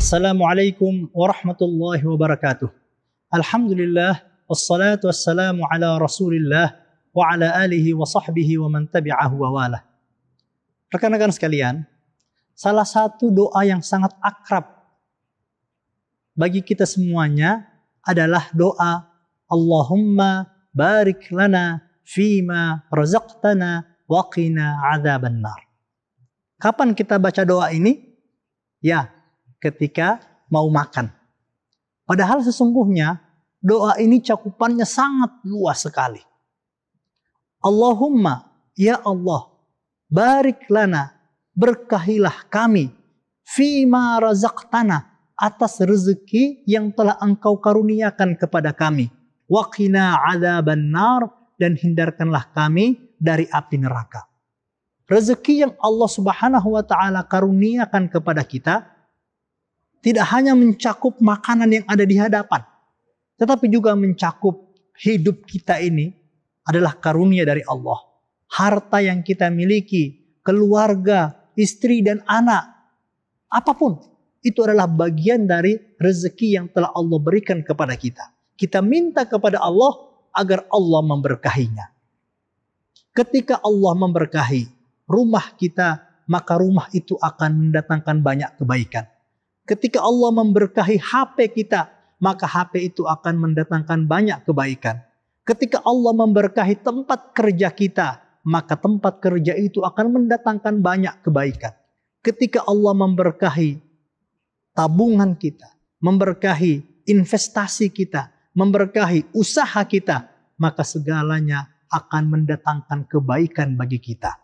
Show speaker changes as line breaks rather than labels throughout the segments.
Assalamualaikum warahmatullahi wabarakatuh. Alhamdulillah, wassalatu wassalamu ala rasulillah wa ala alihi wa sahbihi wa man tabi'ahu wa wala. Rekan-rekan sekalian, salah satu doa yang sangat akrab bagi kita semuanya adalah doa Allahumma barik lana fima razaqtana wa qina adzabannar. Kapan kita baca doa ini? Ya, ketika mau makan. Padahal sesungguhnya doa ini cakupannya sangat luas sekali. Allahumma ya Allah barik lana berkahilah kami fima razaqtana atas rezeki yang telah engkau karuniakan kepada kami. Waqina ada nar dan hindarkanlah kami dari api neraka. Rezeki yang Allah Subhanahu wa taala karuniakan kepada kita tidak hanya mencakup makanan yang ada di hadapan, tetapi juga mencakup hidup kita ini adalah karunia dari Allah. Harta yang kita miliki, keluarga, istri dan anak, apapun itu adalah bagian dari rezeki yang telah Allah berikan kepada kita. Kita minta kepada Allah agar Allah memberkahinya. Ketika Allah memberkahi rumah kita, maka rumah itu akan mendatangkan banyak kebaikan Ketika Allah memberkahi HP kita, maka HP itu akan mendatangkan banyak kebaikan. Ketika Allah memberkahi tempat kerja kita, maka tempat kerja itu akan mendatangkan banyak kebaikan. Ketika Allah memberkahi tabungan kita, memberkahi investasi kita, memberkahi usaha kita, maka segalanya akan mendatangkan kebaikan bagi kita.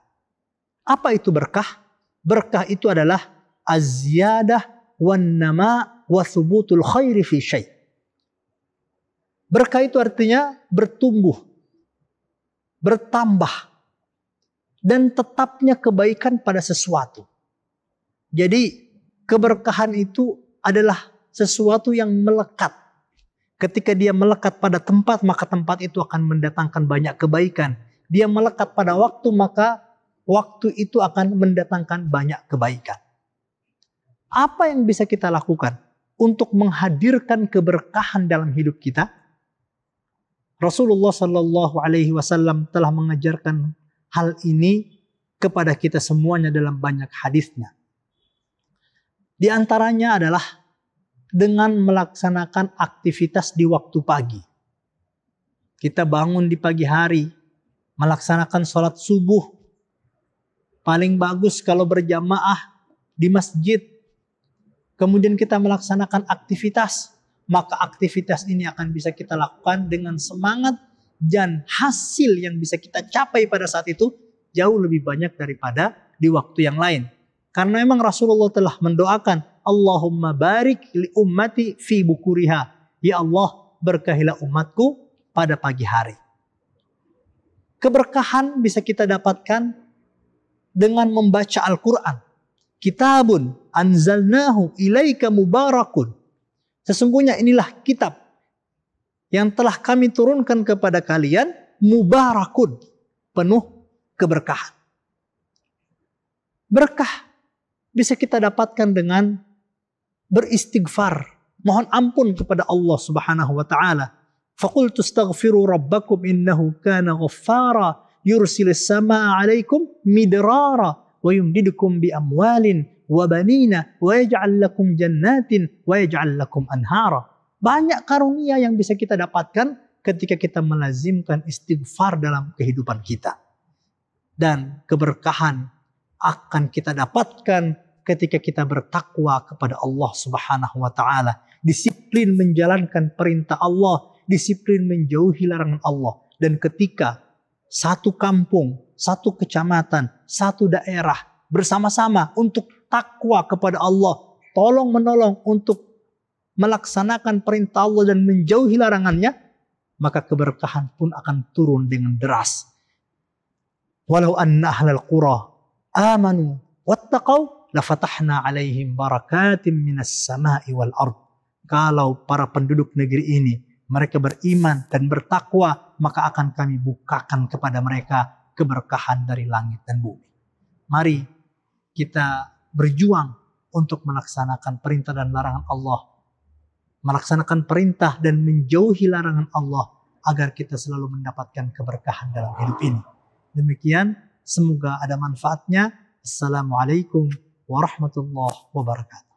Apa itu berkah? Berkah itu adalah azyadah wanama wasubutul khairi fi syai. Berkah itu artinya bertumbuh, bertambah, dan tetapnya kebaikan pada sesuatu. Jadi keberkahan itu adalah sesuatu yang melekat. Ketika dia melekat pada tempat, maka tempat itu akan mendatangkan banyak kebaikan. Dia melekat pada waktu, maka waktu itu akan mendatangkan banyak kebaikan. Apa yang bisa kita lakukan untuk menghadirkan keberkahan dalam hidup kita? Rasulullah Shallallahu Alaihi Wasallam telah mengajarkan hal ini kepada kita semuanya dalam banyak hadisnya. Di antaranya adalah dengan melaksanakan aktivitas di waktu pagi. Kita bangun di pagi hari, melaksanakan sholat subuh. Paling bagus kalau berjamaah di masjid kemudian kita melaksanakan aktivitas, maka aktivitas ini akan bisa kita lakukan dengan semangat dan hasil yang bisa kita capai pada saat itu jauh lebih banyak daripada di waktu yang lain. Karena memang Rasulullah telah mendoakan, Allahumma barik li ummati fi bukuriha. Ya Allah, berkahilah umatku pada pagi hari. Keberkahan bisa kita dapatkan dengan membaca Al-Quran kitabun anzalnahu ilaika mubarakun. Sesungguhnya inilah kitab yang telah kami turunkan kepada kalian mubarakun, penuh keberkahan. Berkah bisa kita dapatkan dengan beristighfar, mohon ampun kepada Allah Subhanahu wa taala. Faqultu staghfiru rabbakum innahu kana ghaffara yursilis samaa 'alaikum midrara ويمددكم بأموال وبنين ويجعل لكم جنات ويجعل لكم أنهارا Banyak karunia yang bisa kita dapatkan ketika kita melazimkan istighfar dalam kehidupan kita. Dan keberkahan akan kita dapatkan ketika kita bertakwa kepada Allah Subhanahu wa taala, disiplin menjalankan perintah Allah, disiplin menjauhi larangan Allah dan ketika satu kampung satu kecamatan, satu daerah bersama-sama untuk takwa kepada Allah. Tolong menolong untuk melaksanakan perintah Allah dan menjauhi larangannya, maka keberkahan pun akan turun dengan deras. Walau anna ahlal qura amanu wattaqau lafatahna alaihim barakatim minas sama'i wal ard. Kalau para penduduk negeri ini mereka beriman dan bertakwa, maka akan kami bukakan kepada mereka keberkahan dari langit dan bumi. Mari kita berjuang untuk melaksanakan perintah dan larangan Allah. Melaksanakan perintah dan menjauhi larangan Allah agar kita selalu mendapatkan keberkahan dalam hidup ini. Demikian, semoga ada manfaatnya. Assalamualaikum warahmatullahi wabarakatuh.